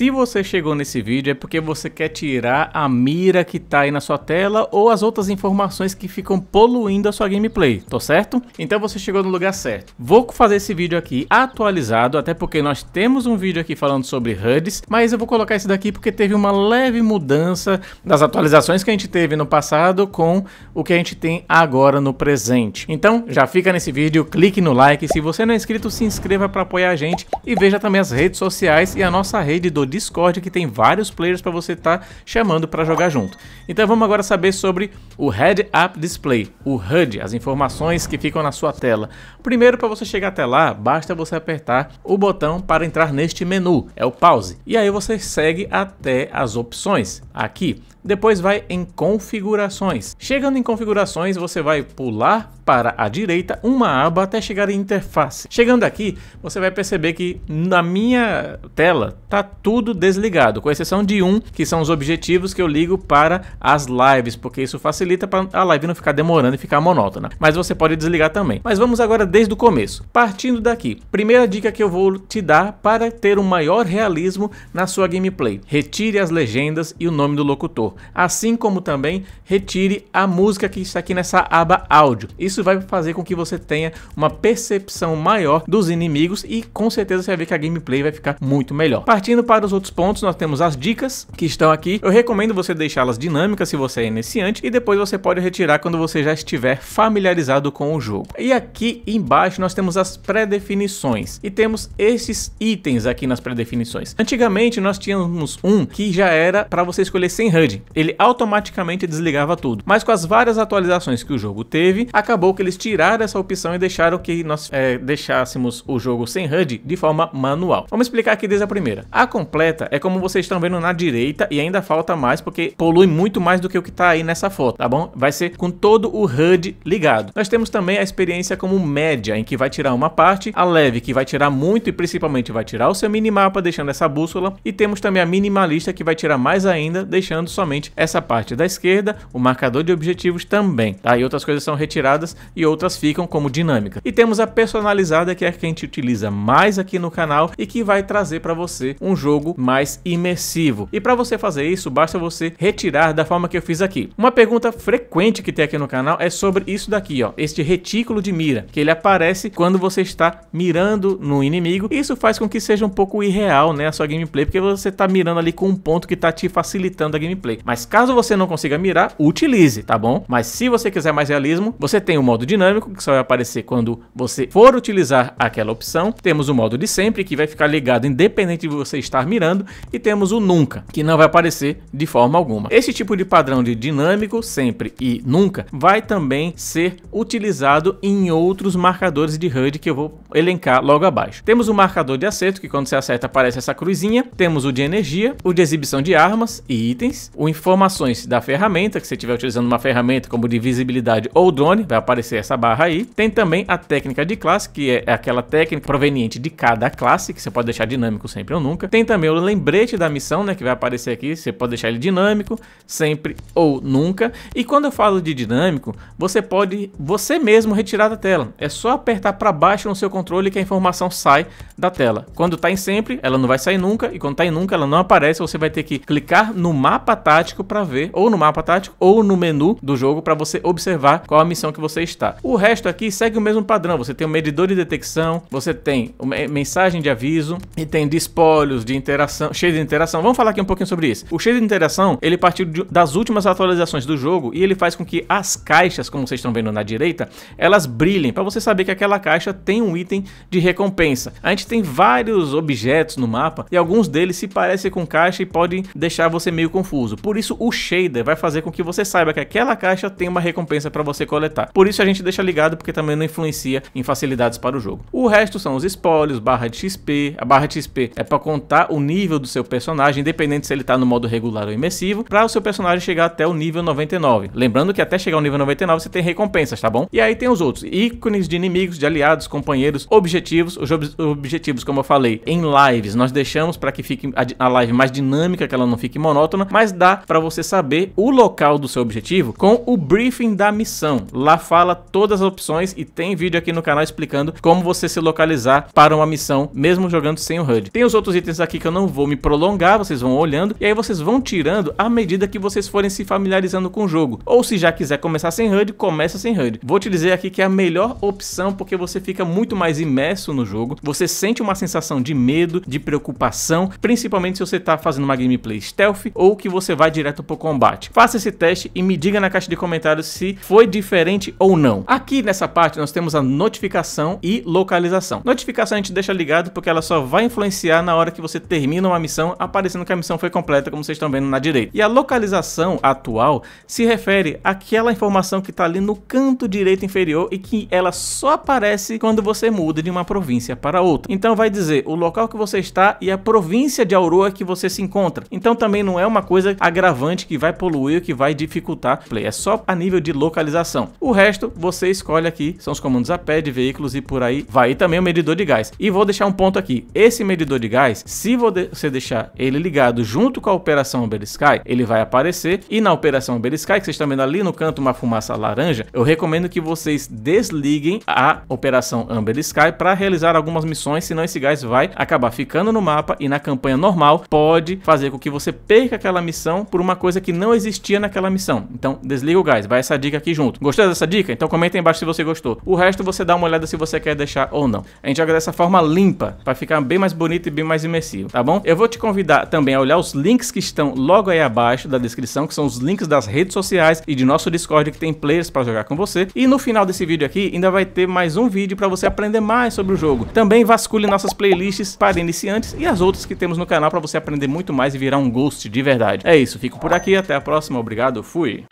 Se você chegou nesse vídeo é porque você quer tirar a mira que tá aí na sua tela ou as outras informações que ficam poluindo a sua gameplay, tô certo? Então você chegou no lugar certo. Vou fazer esse vídeo aqui atualizado, até porque nós temos um vídeo aqui falando sobre HUDs, mas eu vou colocar esse daqui porque teve uma leve mudança das atualizações que a gente teve no passado com o que a gente tem agora no presente. Então já fica nesse vídeo, clique no like, se você não é inscrito se inscreva para apoiar a gente e veja também as redes sociais e a nossa rede do Discord que tem vários players para você estar tá chamando para jogar junto. Então vamos agora saber sobre o Head Up Display, o HUD, as informações que ficam na sua tela. Primeiro para você chegar até lá, basta você apertar o botão para entrar neste menu, é o pause. E aí você segue até as opções. Aqui depois vai em configurações. Chegando em configurações, você vai pular para a direita uma aba até chegar em interface. Chegando aqui, você vai perceber que na minha tela tá tudo desligado, com exceção de um, que são os objetivos que eu ligo para as lives, porque isso facilita para a live não ficar demorando e ficar monótona. Mas você pode desligar também. Mas vamos agora desde o começo. Partindo daqui, primeira dica que eu vou te dar para ter um maior realismo na sua gameplay. Retire as legendas e o nome do locutor assim como também retire a música que está aqui nessa aba áudio. Isso vai fazer com que você tenha uma percepção maior dos inimigos e com certeza você vai ver que a gameplay vai ficar muito melhor. Partindo para os outros pontos, nós temos as dicas que estão aqui. Eu recomendo você deixá-las dinâmicas se você é iniciante e depois você pode retirar quando você já estiver familiarizado com o jogo. E aqui embaixo nós temos as pré-definições e temos esses itens aqui nas pré-definições. Antigamente nós tínhamos um que já era para você escolher sem HUD, ele automaticamente desligava tudo. Mas com as várias atualizações que o jogo teve, acabou que eles tiraram essa opção e deixaram que nós é, deixássemos o jogo sem HUD de forma manual. Vamos explicar aqui desde a primeira. A completa é como vocês estão vendo na direita e ainda falta mais porque polui muito mais do que o que está aí nessa foto, tá bom? Vai ser com todo o HUD ligado. Nós temos também a experiência como média, em que vai tirar uma parte, a leve que vai tirar muito e principalmente vai tirar o seu minimapa, deixando essa bússola, e temos também a minimalista que vai tirar mais ainda, deixando somente principalmente essa parte da esquerda, o marcador de objetivos também, tá? E outras coisas são retiradas e outras ficam como dinâmica. E temos a personalizada, que é a que a gente utiliza mais aqui no canal e que vai trazer para você um jogo mais imersivo. E para você fazer isso, basta você retirar da forma que eu fiz aqui. Uma pergunta frequente que tem aqui no canal é sobre isso daqui, ó, este retículo de mira, que ele aparece quando você está mirando no inimigo. Isso faz com que seja um pouco irreal, né, a sua gameplay, porque você está mirando ali com um ponto que está te facilitando a gameplay. Mas caso você não consiga mirar, utilize, tá bom? Mas se você quiser mais realismo, você tem o modo dinâmico, que só vai aparecer quando você for utilizar aquela opção. Temos o modo de sempre, que vai ficar ligado independente de você estar mirando. E temos o nunca, que não vai aparecer de forma alguma. Esse tipo de padrão de dinâmico, sempre e nunca, vai também ser utilizado em outros marcadores de HUD que eu vou elencar logo abaixo. Temos o marcador de acerto, que quando você acerta aparece essa cruzinha. Temos o de energia, o de exibição de armas e itens, o informações da ferramenta, que você estiver utilizando uma ferramenta como de visibilidade ou drone, vai aparecer essa barra aí. Tem também a técnica de classe, que é aquela técnica proveniente de cada classe, que você pode deixar dinâmico sempre ou nunca. Tem também o lembrete da missão, né, que vai aparecer aqui, você pode deixar ele dinâmico, sempre ou nunca. E quando eu falo de dinâmico, você pode você mesmo retirar da tela. É só apertar para baixo no seu controle que a informação sai da tela. Quando está em sempre, ela não vai sair nunca, e quando está em nunca, ela não aparece, você vai ter que clicar no mapa tá tático para ver, ou no mapa tático, ou no menu do jogo para você observar qual a missão que você está. O resto aqui segue o mesmo padrão. Você tem um medidor de detecção, você tem uma mensagem de aviso e tem despolhos de interação, cheio de interação. Vamos falar aqui um pouquinho sobre isso. O cheio de interação, ele partiu de, das últimas atualizações do jogo e ele faz com que as caixas, como vocês estão vendo na direita, elas brilhem para você saber que aquela caixa tem um item de recompensa. A gente tem vários objetos no mapa e alguns deles se parecem com caixa e podem deixar você meio confuso. Por por isso, o shader vai fazer com que você saiba que aquela caixa tem uma recompensa para você coletar. Por isso, a gente deixa ligado, porque também não influencia em facilidades para o jogo. O resto são os espólios, barra de XP. A barra de XP é para contar o nível do seu personagem, independente se ele está no modo regular ou imersivo, para o seu personagem chegar até o nível 99. Lembrando que até chegar ao nível 99 você tem recompensas, tá bom? E aí tem os outros, ícones de inimigos, de aliados, companheiros, objetivos. Os ob objetivos, como eu falei, em lives, nós deixamos para que fique a live mais dinâmica, que ela não fique monótona, mas dá lá para você saber o local do seu objetivo com o briefing da missão. Lá fala todas as opções e tem vídeo aqui no canal explicando como você se localizar para uma missão, mesmo jogando sem o HUD. Tem os outros itens aqui que eu não vou me prolongar, vocês vão olhando e aí vocês vão tirando à medida que vocês forem se familiarizando com o jogo. Ou se já quiser começar sem HUD, começa sem HUD. Vou te dizer aqui que é a melhor opção porque você fica muito mais imerso no jogo, você sente uma sensação de medo, de preocupação, principalmente se você está fazendo uma gameplay stealth ou que você vai direto pro combate. Faça esse teste e me diga na caixa de comentários se foi diferente ou não. Aqui nessa parte nós temos a notificação e localização. Notificação a gente deixa ligado porque ela só vai influenciar na hora que você termina uma missão, aparecendo que a missão foi completa, como vocês estão vendo na direita. E a localização atual se refere àquela informação que está ali no canto direito inferior e que ela só aparece quando você muda de uma província para outra. Então vai dizer o local que você está e a província de Aurora que você se encontra. Então também não é uma coisa agravante que vai poluir, que vai dificultar play. É só a nível de localização. O resto você escolhe aqui, são os comandos a pé de veículos e por aí vai. E também o medidor de gás. E vou deixar um ponto aqui. Esse medidor de gás, se você deixar ele ligado junto com a operação Sky ele vai aparecer. E na operação Sky que vocês estão vendo ali no canto uma fumaça laranja, eu recomendo que vocês desliguem a operação Amber Sky para realizar algumas missões, senão esse gás vai acabar ficando no mapa e na campanha normal pode fazer com que você perca aquela missão missão por uma coisa que não existia naquela missão. Então, desliga o gás, vai essa dica aqui junto. Gostou dessa dica? Então comenta aí embaixo se você gostou. O resto você dá uma olhada se você quer deixar ou não. A gente joga dessa forma limpa, para ficar bem mais bonito e bem mais imersivo, tá bom? Eu vou te convidar também a olhar os links que estão logo aí abaixo da descrição, que são os links das redes sociais e de nosso Discord que tem players para jogar com você. E no final desse vídeo aqui ainda vai ter mais um vídeo para você aprender mais sobre o jogo. Também vasculhe nossas playlists para iniciantes e as outras que temos no canal para você aprender muito mais e virar um ghost de verdade. É isso isso, fico por aqui, até a próxima, obrigado, fui!